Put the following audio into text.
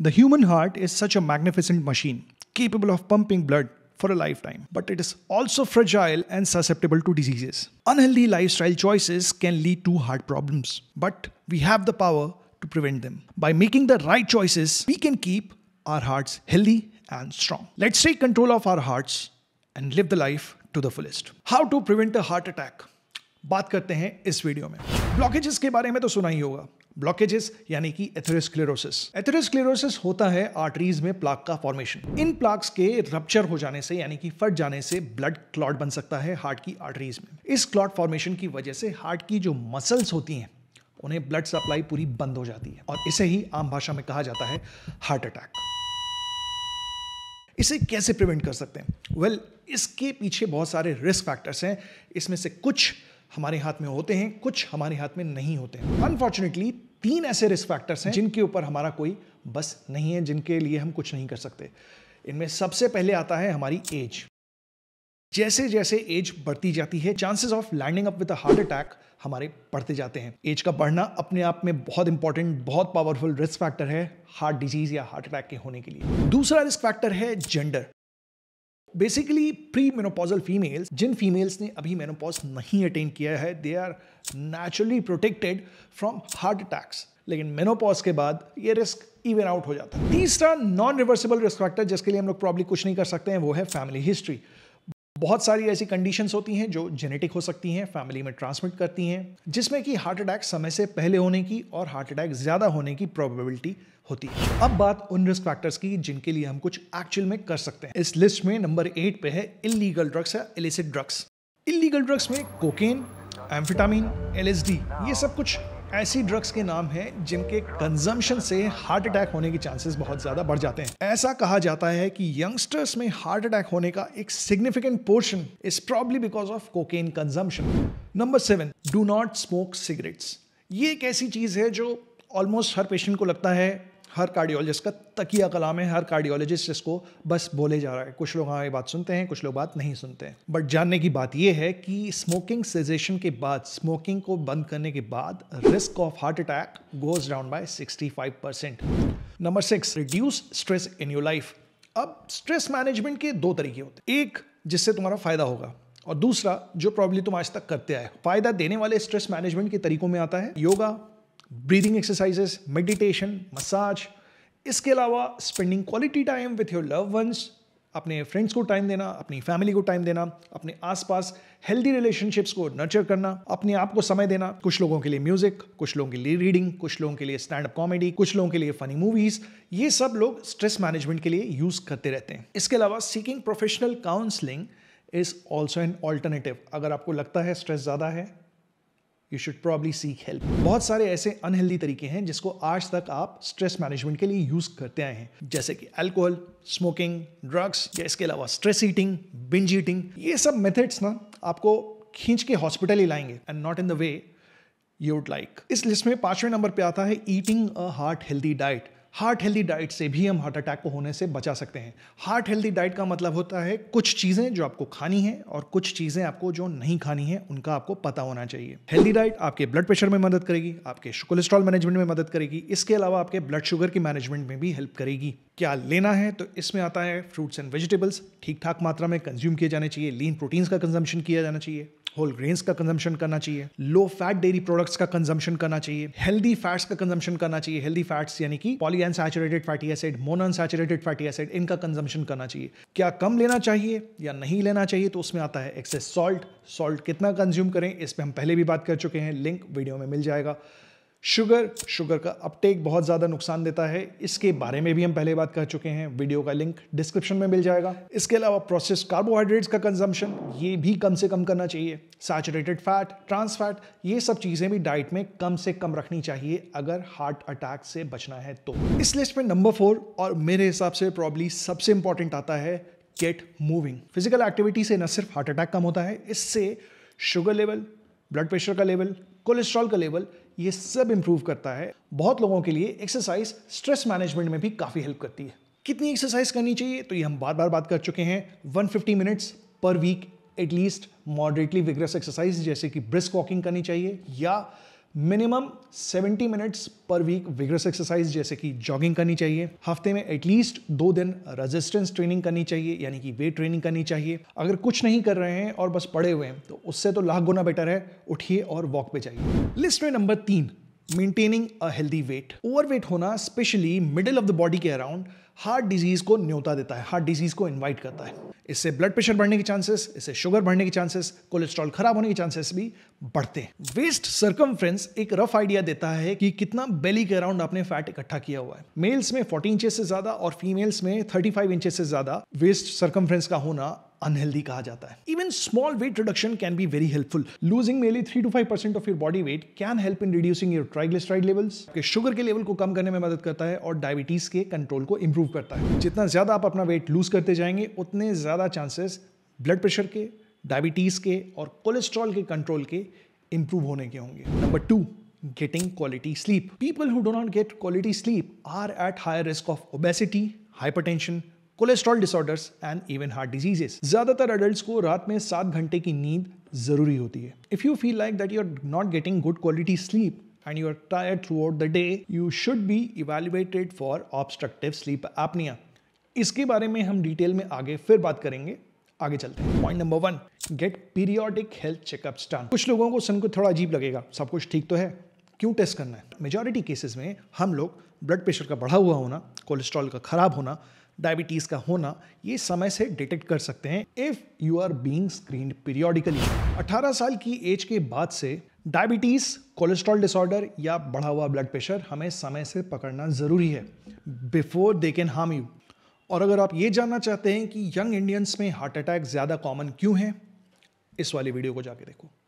The human heart is such a magnificent machine, capable of pumping blood for a lifetime, but it is also fragile and susceptible to diseases. Unhealthy lifestyle choices can lead to heart problems, but we have the power to prevent them. By making the right choices, we can keep our hearts healthy and strong. Let's take control of our hearts and live the life to the fullest. How to prevent a heart attack? बात करते हैं इस video में blockages के बारे में तो सुना ही होगा ब्लॉकेजेस यानी कि एथेरोस्क्लेरोसिस एथेरोस्क्लेरोसिस होता है आर्टरीज में प्लाक का फॉर्मेशन इन प्लाक्स के रप्चर हो जाने से यानी कि फट जाने से ब्लड क्लॉट बन सकता है हार्ट की आर्टरीज में इस क्लॉट फॉर्मेशन की वजह से हार्ट की जो मसल्स होती हैं उन्हें ब्लड सप्लाई पूरी बंद हो जाती है और इसे ही आम भाषा में कहा जाता है हार्ट अटैक इसे कैसे प्रिवेंट कर सकते हैं वेल well, इसके पीछे बहुत सारे रिस्क फैक्टर्स हैं इसमें से कुछ हमारे हाथ में होते हैं कुछ हमारे हाथ में नहीं होते हैं अनफॉर्चुनेटली तीन ऐसे रिस्क फैक्टर्स हैं जिनके ऊपर हमारा कोई बस नहीं है जिनके लिए हम कुछ नहीं कर सकते इनमें सबसे पहले आता है हमारी एज जैसे जैसे एज बढ़ती जाती है chances of landing up with a heart attack हमारे बढ़ते जाते हैं एज का बढ़ना अपने आप में बहुत इंपॉर्टेंट बहुत पावरफुल रिस्क फैक्टर है हार्ट डिजीज या हार्ट अटैक के होने के लिए दूसरा रिस्क फैक्टर है gender basically pre menopausal females जिन फीमेल्स ने अभी मेनोपॉज नहीं अटेन किया है they are naturally protected from heart attacks लेकिन मेनोपॉज के बाद ये रिस्क इवन आउट हो जाता है तीसरा नॉन रिवर्सिबल रिस्क फैक्टर जिसके लिए हम लोग प्रॉब्लम कुछ नहीं कर सकते हैं वो है फैमिली हिस्ट्री बहुत सारी ऐसी कंडीशंस होती हैं जो जेनेटिक हो सकती हैं फैमिली में ट्रांसमिट करती हैं जिसमें कि हार्ट अटैक समय से पहले होने की और हार्ट अटैक ज़्यादा होने की प्रोबेबिलिटी होती है अब बात उन रिस्क फैक्टर्स की जिनके लिए हम कुछ एक्चुअल में कर सकते हैं इस लिस्ट में नंबर एट पे है इलीगल ड्रग्स या इलिसिट ड्रग्स इलीगल ड्रग्स में कोकेन एम्फिटामिन एल ये सब कुछ ऐसी ड्रग्स के नाम हैं जिनके कंजम्पशन से हार्ट अटैक होने के चांसेस बहुत ज़्यादा बढ़ जाते हैं ऐसा कहा जाता है कि यंगस्टर्स में हार्ट अटैक होने का एक significant portion is probably because of cocaine consumption number seven do not smoke cigarettes ये एक ऐसी चीज़ है जो ऑलमोस्ट हर पेशेंट को लगता है हर कार्डियोलॉजिस्ट का तकिया कलाम है हर कार्डियोलॉजिस्ट इसको बस बोले जा रहा है कुछ लोग हाँ ये बात सुनते हैं कुछ लोग बात नहीं सुनते हैं बट जानने की बात यह है कि स्मोकिंग सेजेशन के बाद स्मोकिंग को बंद करने के बाद risk of heart attack goes down by 65 percent number six reduce stress in your life अब स्ट्रेस मैनेजमेंट के दो तरीके होते हैं एक जिससे तुम्हारा फायदा होगा और दूसरा जो प्रॉब्लम तुम आज तक करते आए फायदा देने वाले स्ट्रेस मैनेजमेंट के तरीकों में आता है yoga breathing exercises meditation massage इसके अलावा spending quality time with your loved ones अपने फ्रेंड्स को टाइम देना अपनी फैमिली को टाइम देना अपने आसपास हेल्दी रिलेशनशिप्स को नर्चर करना अपने आप को समय देना कुछ लोगों के लिए म्यूजिक कुछ लोगों के लिए रीडिंग कुछ लोगों के लिए स्टैंड अप कॉमेडी कुछ लोगों के लिए फनी मूवीज ये सब लोग स्ट्रेस मैनेजमेंट के लिए यूज करते रहते हैं इसके अलावा seeking professional counselling is also an alternative अगर आपको लगता है स्ट्रेस ज़्यादा है you should probably seek help बहुत सारे ऐसे अनहेल्दी तरीके हैं जिसको आज तक आप स्ट्रेस मैनेजमेंट के लिए यूज करते आए हैं जैसे कि अल्कोहल स्मोकिंग ड्रग्स या इसके अलावा स्ट्रेस ईटिंग बिंज ईटिंग ये सब मेथड्स ना आपको खींच के हॉस्पिटल ही लाएंगे and not in the way would like इस लिस्ट में पांचवें नंबर पे आता है eating a heart healthy diet heart healthy diet से भी हम हार्ट अटैक को होने से बचा सकते हैं हार्ट हेल्दी डाइट का मतलब होता है कुछ चीज़ें जो आपको खानी है और कुछ चीज़ें आपको जो नहीं खानी है उनका आपको पता होना चाहिए हेल्दी डाइट आपके ब्लड प्रेशर में मदद करेगी आपके कोलेस्ट्रॉल मैनेजमेंट में मदद करेगी इसके अलावा आपके ब्लड शुगर की मैनेजमेंट में भी हेल्प करेगी क्या लेना है तो इसमें आता है फ्रूट्स एंड वेजिटेबल्स ठीक ठाक मात्रा में कंज्यूम किए जाने चाहिए लीन प्रोटीन्स का कंजम्पशन किया जाना चाहिए होल ग्रेन्स का कंजम्पशन करना चाहिए लो फैट डेयरी प्रोडक्ट्स का कंजम्पशन करना चाहिए हेल्दी फैट्स का कंजम्पन करना चाहिए हेल्दी फैट्स यानी कि polyunsaturated fatty acid saturated fatty acid इनका कंजम्पशन करना चाहिए क्या कम लेना चाहिए या नहीं लेना चाहिए तो उसमें आता है एक्सेस सॉल्ट सॉल्ट कितना कंज्यूम करें इस पर हम पहले भी बात कर चुके हैं लिंक वीडियो में मिल जाएगा शुगर शुगर का अपटेक बहुत ज़्यादा नुकसान देता है इसके बारे में भी हम पहले बात कर चुके हैं वीडियो का लिंक डिस्क्रिप्शन में मिल जाएगा इसके अलावा प्रोसेस कार्बोहाइड्रेट्स का कंजम्पशन ये भी कम से कम करना चाहिए सैचुरेटेड फैट ट्रांस फैट ये सब चीज़ें भी डाइट में कम से कम रखनी चाहिए अगर हार्ट अटैक से बचना है तो इस लिस्ट में नंबर फोर और मेरे हिसाब से प्रॉब्ली सबसे इंपॉर्टेंट आता है गेट मूविंग फिजिकल एक्टिविटी से न सिर्फ हार्ट अटैक कम होता है इससे शुगर लेवल ब्लड प्रेशर का लेवल कोलेस्ट्रॉल का लेवल ये सब इम्प्रूव करता है बहुत लोगों के लिए एक्सरसाइज स्ट्रेस मैनेजमेंट में भी काफ़ी हेल्प करती है कितनी एक्सरसाइज करनी चाहिए तो ये हम बार बार बात कर चुके हैं 150 minutes per week at least moderately vigorous exercise जैसे कि ब्रिस्क वॉकिंग करनी चाहिए या minimum 70 minutes per week vigorous exercise जैसे कि जॉगिंग करनी चाहिए हफ्ते में एटलीस्ट दो दिन रेजिस्टेंस ट्रेनिंग करनी चाहिए यानी कि वेट ट्रेनिंग करनी चाहिए अगर कुछ नहीं कर रहे हैं और बस पड़े हुए हैं तो उससे तो लाख गुना बेटर है उठिए और वॉक पे जाइए लिस्ट में नंबर तीन maintaining a healthy weight overweight होना especially middle of the body के अराउंड हार्ट डिजीज को न्योता देता है हार्ट डिजीज को इन्वाइट करता है इससे ब्लड प्रेशर बढ़ने के चांसेस इससे शुगर बढ़ने के चांसेस कोलेस्ट्रॉल खराब होने के चांसेस भी बढ़ते हैं वेस्ट सर्कमफ्रेंस एक रफ आइडिया देता है कि कितना बेली के अराउंड आपने फैट इकट्ठा किया हुआ है मेल्स में 14 इंचेस से ज्यादा और फीमेल्स में 35 इंचेस से ज्यादा वेस्ट सर्कमफ्रेंस का होना अनहेल्दी कहा जाता है even small weight reduction can be very helpful losing merely three to five percent of your body weight can help in reducing your triglyceride levels के शुगर के लेवल को कम करने में मदद करता है और डायबिटीज के कंट्रोल को इंप्रूव करता है जितना ज्यादा आप अपना वेट लूज करते जाएंगे उतने ज्यादा चांसेस ब्लड प्रेशर के डायबिटीज के और कोलेस्ट्रॉल के कंट्रोल के इंप्रूव होने के होंगे number two getting quality sleep people who do not get quality sleep are at higher risk of obesity hypertension cholesterol disorders and even heart diseases ज्यादातर adult को रात में सात घंटे की नींद जरूरी होती है if you feel like that you are not getting good quality sleep and you tired throughout the day you should be evaluated for obstructive sleep apnoea इसके बारे में हम डिटेल में आगे फिर बात करेंगे आगे चलते हैं point number one get periodic health checkup done कुछ लोगों को सुनकर थोड़ा अजीब लगेगा सब कुछ ठीक तो है क्यों टेस्ट करना है मेजॉरिटी केसेस में हम लोग ब्लड प्रेशर का बढ़ा हुआ होना कोलेस्ट्रॉल का खराब होना डायबिटीज़ का होना ये समय से डिटेक्ट कर सकते हैं if you are being screen periodically 18 साल की एज के बाद से डायबिटीज़ कोलेस्ट्रॉल डिसऑर्डर या बढ़ा हुआ ब्लड प्रेशर हमें समय से पकड़ना ज़रूरी है before they can harm you और अगर आप ये जानना चाहते हैं कि यंग इंडियंस में हार्ट अटैक ज़्यादा कॉमन क्यों है इस वाली वीडियो को जाके देखो